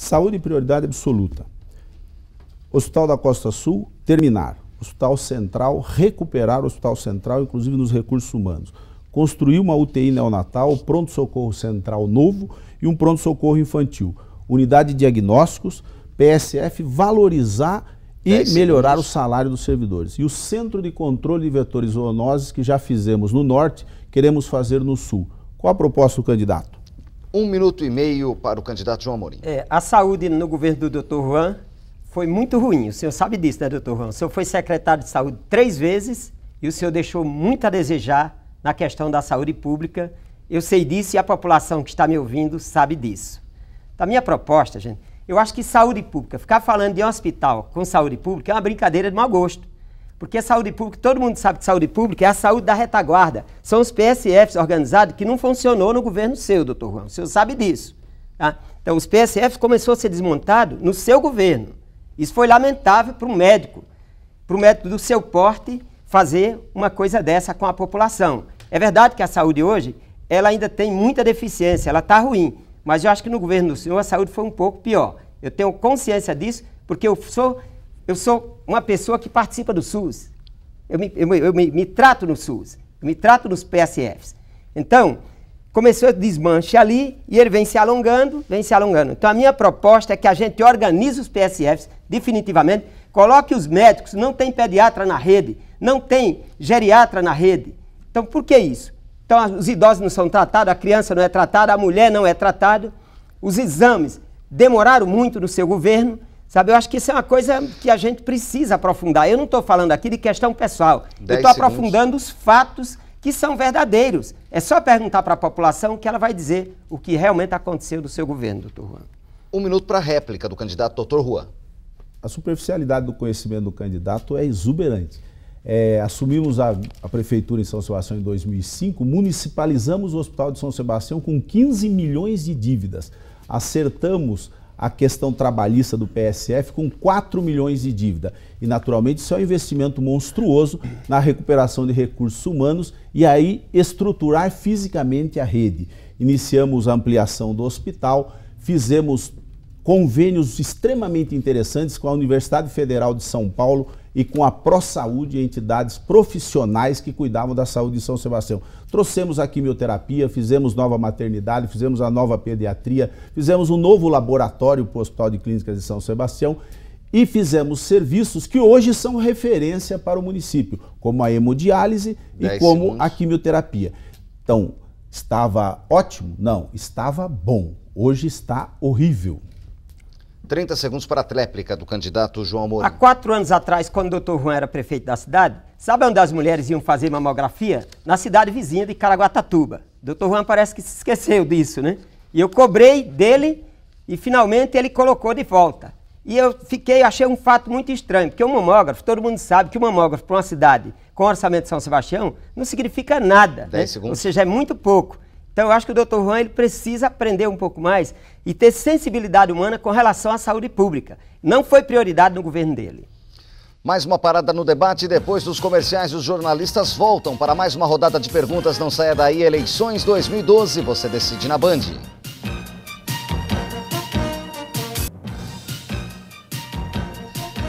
Saúde prioridade absoluta. Hospital da Costa Sul, terminar. Hospital Central, recuperar o Hospital Central, inclusive nos recursos humanos. Construir uma UTI neonatal, pronto-socorro central novo e um pronto-socorro infantil. Unidade de diagnósticos, PSF, valorizar e melhorar o salário dos servidores. E o Centro de Controle de Vetores Zoonoses, que já fizemos no Norte, queremos fazer no Sul. Qual a proposta do candidato? Um minuto e meio para o candidato João Amorim. É, a saúde no governo do Dr. Juan foi muito ruim. O senhor sabe disso, né, doutor Juan? O senhor foi secretário de saúde três vezes e o senhor deixou muito a desejar na questão da saúde pública. Eu sei disso e a população que está me ouvindo sabe disso. Da minha proposta, gente, eu acho que saúde pública, ficar falando de um hospital com saúde pública é uma brincadeira de mau gosto. Porque saúde pública, todo mundo sabe que saúde pública é a saúde da retaguarda. São os PSFs organizados que não funcionou no governo seu, doutor Juan. O senhor sabe disso. Tá? Então, os PSFs começou a ser desmontado no seu governo. Isso foi lamentável para o médico, para o médico do seu porte fazer uma coisa dessa com a população. É verdade que a saúde hoje, ela ainda tem muita deficiência, ela está ruim. Mas eu acho que no governo do senhor a saúde foi um pouco pior. Eu tenho consciência disso porque eu sou eu sou uma pessoa que participa do SUS. Eu me, eu, eu me, me trato no SUS. Eu me trato nos PSFs. Então, começou o desmanche ali e ele vem se alongando, vem se alongando. Então, a minha proposta é que a gente organize os PSFs definitivamente, coloque os médicos. Não tem pediatra na rede, não tem geriatra na rede. Então, por que isso? Então, os idosos não são tratados, a criança não é tratada, a mulher não é tratada. Os exames demoraram muito no seu governo. Sabe, eu acho que isso é uma coisa que a gente precisa aprofundar. Eu não estou falando aqui de questão pessoal. eu estou aprofundando os fatos que são verdadeiros. É só perguntar para a população que ela vai dizer o que realmente aconteceu do seu governo, doutor Juan. Um minuto para a réplica do candidato doutor Juan. A superficialidade do conhecimento do candidato é exuberante. É, assumimos a, a, prefeitura em São Sebastião em 2005, municipalizamos o Hospital de São Sebastião com 15 milhões de dívidas. Acertamos a questão trabalhista do PSF com 4 milhões de dívida. E, naturalmente, isso é um investimento monstruoso na recuperação de recursos humanos e aí estruturar fisicamente a rede. Iniciamos a ampliação do hospital, fizemos convênios extremamente interessantes com a Universidade Federal de São Paulo e com a ProSaúde, entidades profissionais que cuidavam da saúde de São Sebastião. Trouxemos a quimioterapia, fizemos nova maternidade, fizemos a nova pediatria, fizemos um novo laboratório para o Hospital de Clínicas de São Sebastião e fizemos serviços que hoje são referência para o município, como a hemodiálise e como segundos. a quimioterapia. Então, estava ótimo? Não, estava bom. Hoje está horrível. 30 segundos para a tréplica do candidato João Amorim. Há quatro anos atrás, quando o doutor Juan era prefeito da cidade, sabe onde as mulheres iam fazer mamografia? Na cidade vizinha de Caraguatatuba. Doutor Juan parece que se esqueceu disso, né? E eu cobrei dele e finalmente ele colocou de volta. E eu fiquei, achei um fato muito estranho, porque o mamógrafo, todo mundo sabe que o mamógrafo para uma cidade com orçamento de São Sebastião não significa nada. 10 né? segundos. Ou seja, é muito pouco. Então eu acho que o doutor Juan ele precisa aprender um pouco mais e ter sensibilidade humana com relação à saúde pública. Não foi prioridade no governo dele. Mais uma parada no debate e depois dos comerciais os jornalistas voltam para mais uma rodada de perguntas. Não saia daí, eleições 2012, você decide na Band.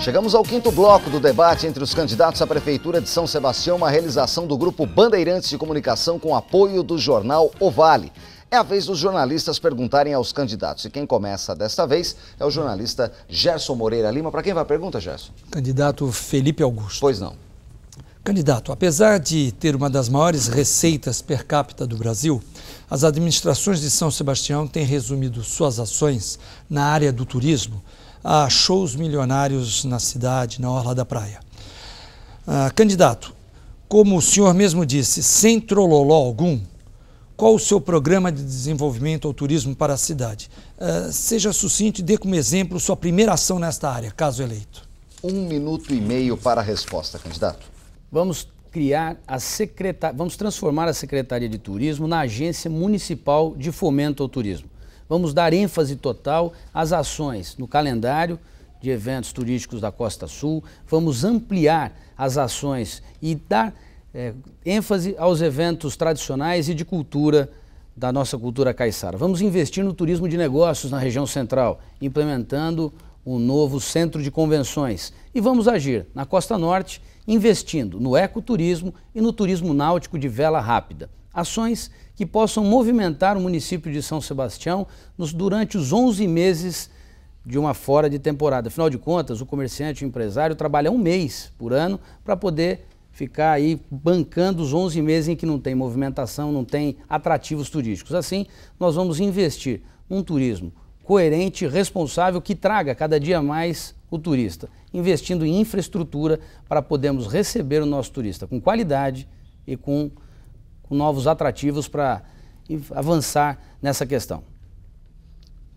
Chegamos ao quinto bloco do debate entre os candidatos à Prefeitura de São Sebastião, uma realização do Grupo Bandeirantes de Comunicação com apoio do jornal O Vale. É a vez dos jornalistas perguntarem aos candidatos. E quem começa desta vez é o jornalista Gerson Moreira Lima. Para quem vai a pergunta, Gerson? Candidato Felipe Augusto. Pois não. Candidato, apesar de ter uma das maiores receitas per capita do Brasil, as administrações de São Sebastião têm resumido suas ações na área do turismo a shows milionários na cidade, na Orla da Praia. Ah, candidato, como o senhor mesmo disse, sem trololó algum, qual o seu programa de desenvolvimento ao turismo para a cidade? Uh, seja sucinto e dê como exemplo sua primeira ação nesta área, caso eleito. Um minuto e meio para a resposta, candidato. Vamos criar a secretaria, vamos transformar a Secretaria de Turismo na Agência Municipal de Fomento ao Turismo. Vamos dar ênfase total às ações no calendário de eventos turísticos da Costa Sul, vamos ampliar as ações e dar é, ênfase aos eventos tradicionais e de cultura da nossa cultura caiçara. Vamos investir no turismo de negócios na região central, implementando um novo centro de convenções. E vamos agir na Costa Norte, investindo no ecoturismo e no turismo náutico de vela rápida. Ações que possam movimentar o município de São Sebastião nos, durante os 11 meses de uma fora de temporada. Afinal de contas, o comerciante e o empresário trabalha um mês por ano para poder ficar aí bancando os 11 meses em que não tem movimentação, não tem atrativos turísticos. Assim, nós vamos investir num turismo coerente, responsável, que traga cada dia mais o turista, investindo em infraestrutura para podermos receber o nosso turista com qualidade e com, com novos atrativos para avançar nessa questão.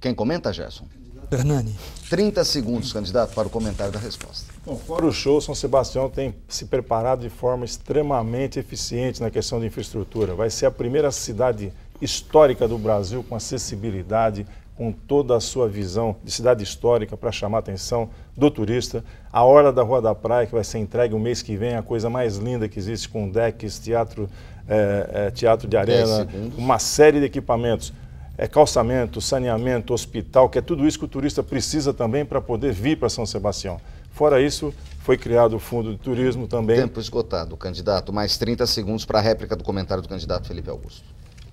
Quem comenta, Gerson? Hernani. 30 segundos, candidato, para o comentário da resposta. Bom, fora o show, São Sebastião tem se preparado de forma extremamente eficiente na questão de infraestrutura. Vai ser a primeira cidade histórica do Brasil com acessibilidade, com toda a sua visão de cidade histórica para chamar a atenção do turista. A Orla da Rua da Praia, que vai ser entregue o mês que vem, é a coisa mais linda que existe, com decks, teatro, é, é, teatro de arena, uma série de equipamentos é calçamento, saneamento, hospital, que é tudo isso que o turista precisa também para poder vir para São Sebastião. Fora isso, foi criado o Fundo de Turismo também. Tempo esgotado, candidato. Mais 30 segundos para a réplica do comentário do candidato Felipe Augusto.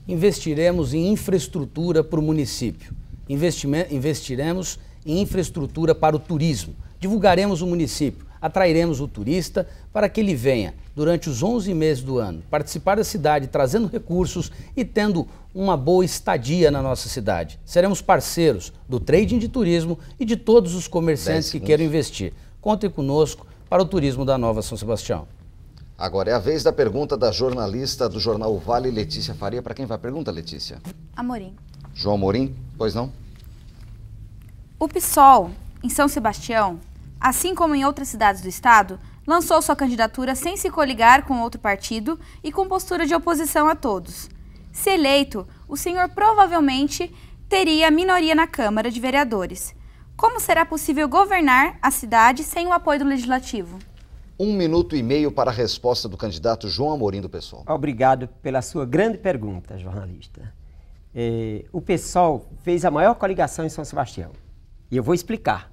Investiremos em infraestrutura para o município. Investiremos em infraestrutura para o turismo. Divulgaremos o município. Atrairemos o turista para que ele venha, durante os 11 meses do ano, participar da cidade trazendo recursos e tendo uma boa estadia na nossa cidade. Seremos parceiros do trading de turismo e de todos os comerciantes que queiram investir. Contem conosco para o turismo da Nova São Sebastião. Agora é a vez da pergunta da jornalista do jornal Vale, Letícia Faria. Para quem vai a pergunta, Letícia? Amorim. João Amorim, pois não? O PSOL, em São Sebastião, assim como em outras cidades do estado, lançou sua candidatura sem se coligar com outro partido e com postura de oposição a todos. Se eleito, o senhor provavelmente teria minoria na Câmara de Vereadores. Como será possível governar a cidade sem o apoio do Legislativo? Um minuto e meio para a resposta do candidato João Amorim do PSOL. Obrigado pela sua grande pergunta, jornalista. É, o PSOL fez a maior coligação em São Sebastião. E eu vou explicar.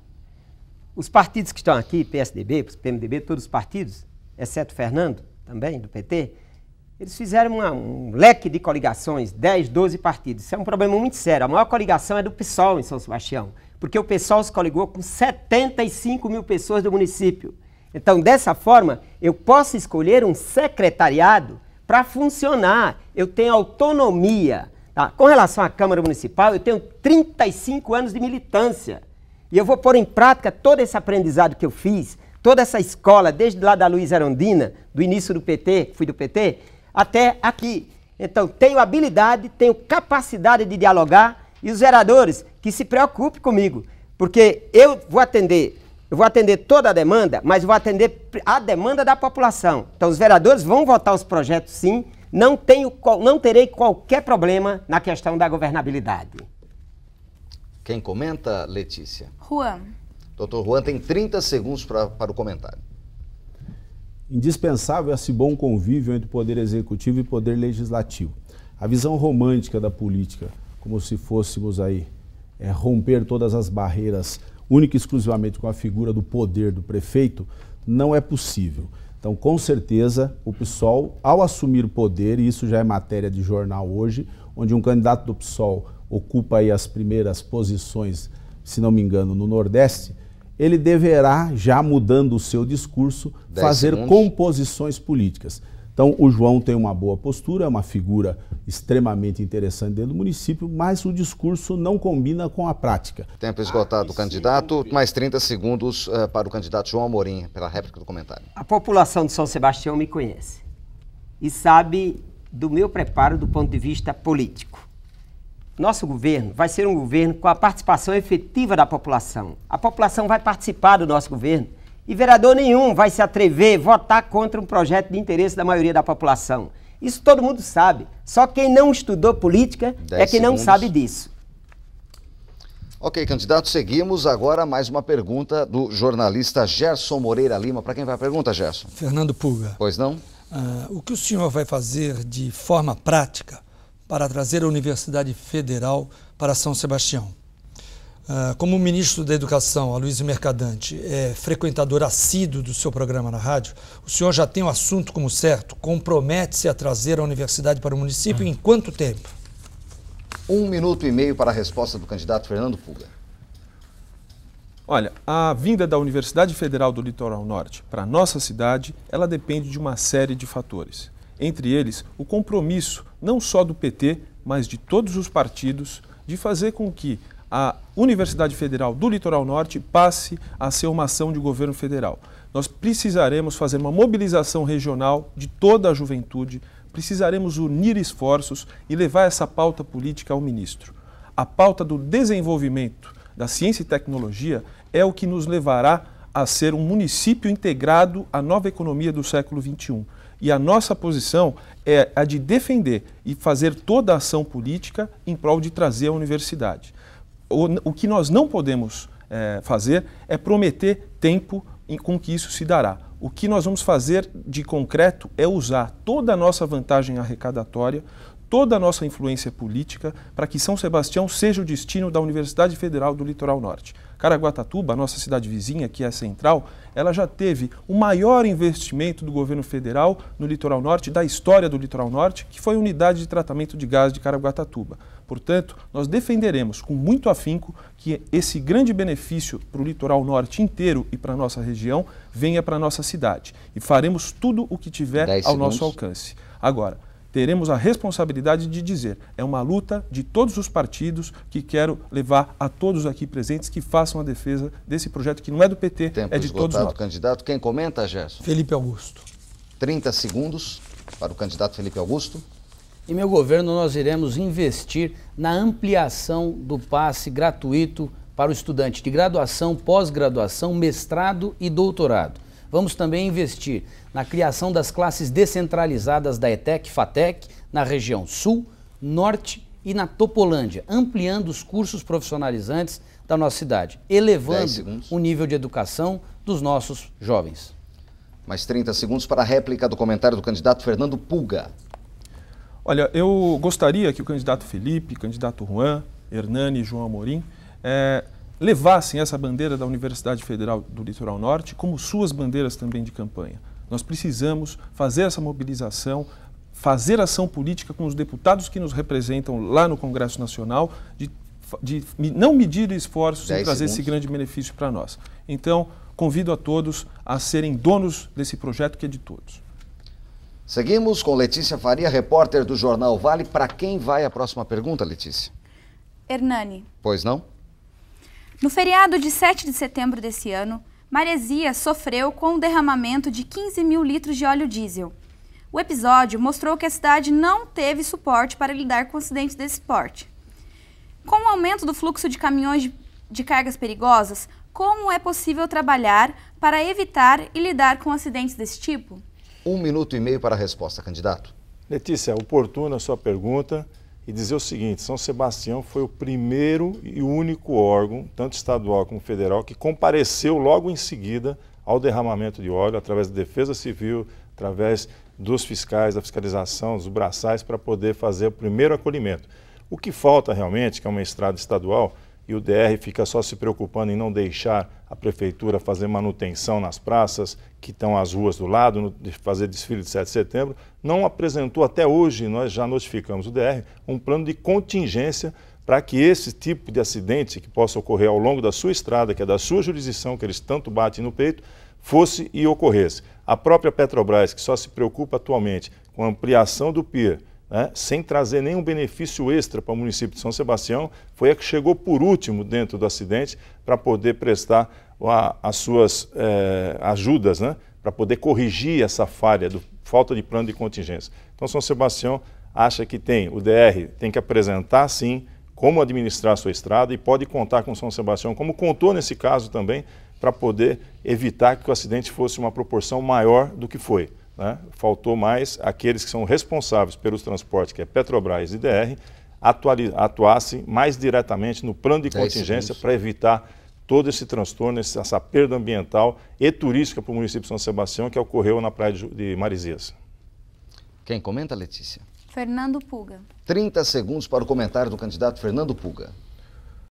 Os partidos que estão aqui, PSDB, PMDB, todos os partidos, exceto Fernando, também, do PT, eles fizeram uma, um leque de coligações, 10, 12 partidos. Isso é um problema muito sério. A maior coligação é do PSOL em São Sebastião, porque o PSOL se coligou com 75 mil pessoas do município. Então, dessa forma, eu posso escolher um secretariado para funcionar. Eu tenho autonomia. Tá? Com relação à Câmara Municipal, eu tenho 35 anos de militância. E eu vou pôr em prática todo esse aprendizado que eu fiz, toda essa escola, desde lá da Luiz Arondina, do início do PT, fui do PT, até aqui. Então, tenho habilidade, tenho capacidade de dialogar e os vereadores que se preocupem comigo, porque eu vou atender, eu vou atender toda a demanda, mas vou atender a demanda da população. Então, os vereadores vão votar os projetos sim, não, tenho, não terei qualquer problema na questão da governabilidade. Quem comenta, Letícia? Juan. Doutor Juan tem 30 segundos pra, para o comentário. Indispensável é esse bom convívio entre poder executivo e poder legislativo. A visão romântica da política, como se fôssemos aí é, romper todas as barreiras única e exclusivamente com a figura do poder do prefeito, não é possível. Então, com certeza, o PSOL, ao assumir o poder, e isso já é matéria de jornal hoje, onde um candidato do PSOL ocupa aí as primeiras posições, se não me engano, no Nordeste, ele deverá, já mudando o seu discurso, Dez fazer segundos. composições políticas. Então, o João tem uma boa postura, é uma figura extremamente interessante dentro do município, mas o discurso não combina com a prática. Tempo esgotado do ah, candidato, mais 30 segundos uh, para o candidato João Amorim, pela réplica do comentário. A população de São Sebastião me conhece e sabe do meu preparo do ponto de vista político. Nosso governo vai ser um governo com a participação efetiva da população. A população vai participar do nosso governo e vereador nenhum vai se atrever a votar contra um projeto de interesse da maioria da população. Isso todo mundo sabe. Só quem não estudou política é quem segundos. não sabe disso. Ok, candidato, seguimos agora mais uma pergunta do jornalista Gerson Moreira Lima. Para quem vai a pergunta, Gerson? Fernando Puga. Pois não? Uh, o que o senhor vai fazer de forma prática para trazer a Universidade Federal para São Sebastião. Ah, como o ministro da Educação, Aloysio Mercadante, é frequentador assíduo do seu programa na rádio, o senhor já tem o um assunto como certo? Compromete-se a trazer a universidade para o município em quanto tempo? Um minuto e meio para a resposta do candidato Fernando Puga. Olha, a vinda da Universidade Federal do Litoral Norte para a nossa cidade, ela depende de uma série de fatores. Entre eles, o compromisso não só do PT, mas de todos os partidos, de fazer com que a Universidade Federal do Litoral Norte passe a ser uma ação de governo federal. Nós precisaremos fazer uma mobilização regional de toda a juventude, precisaremos unir esforços e levar essa pauta política ao ministro. A pauta do desenvolvimento da ciência e tecnologia é o que nos levará a ser um município integrado à nova economia do século XXI. E a nossa posição é a de defender e fazer toda a ação política em prol de trazer a universidade. O, o que nós não podemos é, fazer é prometer tempo em, com que isso se dará. O que nós vamos fazer de concreto é usar toda a nossa vantagem arrecadatória, toda a nossa influência política para que São Sebastião seja o destino da Universidade Federal do Litoral Norte. Caraguatatuba, a nossa cidade vizinha, que é central, ela já teve o maior investimento do governo federal no Litoral Norte, da história do Litoral Norte, que foi a unidade de tratamento de gás de Caraguatatuba. Portanto, nós defenderemos com muito afinco que esse grande benefício para o Litoral Norte inteiro e para a nossa região venha para a nossa cidade. E faremos tudo o que tiver ao segundos. nosso alcance. Agora, teremos a responsabilidade de dizer: é uma luta de todos os partidos que quero levar a todos aqui presentes que façam a defesa desse projeto que não é do PT, Tempo é de todos nós. candidato, quem comenta, Gerson? Felipe Augusto. 30 segundos para o candidato Felipe Augusto. Em meu governo, nós iremos investir na ampliação do passe gratuito para o estudante de graduação, pós-graduação, mestrado e doutorado. Vamos também investir na criação das classes descentralizadas da ETEC, FATEC, na região Sul, Norte e na Topolândia, ampliando os cursos profissionalizantes da nossa cidade, elevando o nível de educação dos nossos jovens. Mais 30 segundos para a réplica do comentário do candidato Fernando Pulga. Olha, eu gostaria que o candidato Felipe, candidato Juan, Hernani e João Amorim eh, levassem essa bandeira da Universidade Federal do Litoral Norte como suas bandeiras também de campanha. Nós precisamos fazer essa mobilização, fazer ação política com os deputados que nos representam lá no Congresso Nacional, de, de não medir esforços em trazer segundos. esse grande benefício para nós. Então, convido a todos a serem donos desse projeto que é de todos. Seguimos com Letícia Faria, repórter do Jornal Vale. Para quem vai a próxima pergunta, Letícia? Hernani. Pois não? No feriado de 7 de setembro desse ano, Maresia sofreu com o um derramamento de 15 mil litros de óleo diesel. O episódio mostrou que a cidade não teve suporte para lidar com acidentes desse porte. Com o aumento do fluxo de caminhões de cargas perigosas, como é possível trabalhar para evitar e lidar com acidentes desse tipo? Um minuto e meio para a resposta, candidato. Letícia, oportuna a sua pergunta e dizer o seguinte: São Sebastião foi o primeiro e único órgão, tanto estadual como federal, que compareceu logo em seguida ao derramamento de óleo, através da Defesa Civil, através dos fiscais, da fiscalização, dos braçais, para poder fazer o primeiro acolhimento. O que falta realmente, que é uma estrada estadual, e o DR fica só se preocupando em não deixar a prefeitura fazer manutenção nas praças que estão as ruas do lado, de fazer desfile de 7 de setembro, não apresentou até hoje, nós já notificamos o DR, um plano de contingência para que esse tipo de acidente que possa ocorrer ao longo da sua estrada, que é da sua jurisdição, que eles tanto batem no peito, fosse e ocorresse. A própria Petrobras, que só se preocupa atualmente com a ampliação do PIR, né, sem trazer nenhum benefício extra para o município de São Sebastião, foi a que chegou por último dentro do acidente para poder prestar a, as suas eh, ajudas, né, para poder corrigir essa falha, do, falta de plano de contingência. Então, São Sebastião acha que tem, o DR tem que apresentar, sim, como administrar a sua estrada e pode contar com São Sebastião, como contou nesse caso também, para poder evitar que o acidente fosse uma proporção maior do que foi né, faltou mais aqueles que são responsáveis pelos transportes, que é Petrobras e DR, atuassem mais diretamente no plano de contingência para evitar todo esse transtorno, essa perda ambiental e turística para o município de São Sebastião que ocorreu na praia de Marizias. Quem comenta, Letícia? Fernando Puga. 30 segundos para o comentário do candidato Fernando Puga.